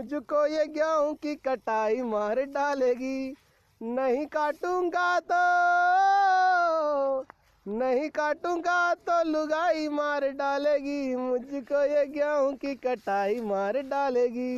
मुझको ये गेहूं की कटाई मार डालेगी नहीं काटूंगा तो नहीं काटूंगा तो लुगाई मार डालेगी मुझको ये गेहूं की कटाई मार डालेगी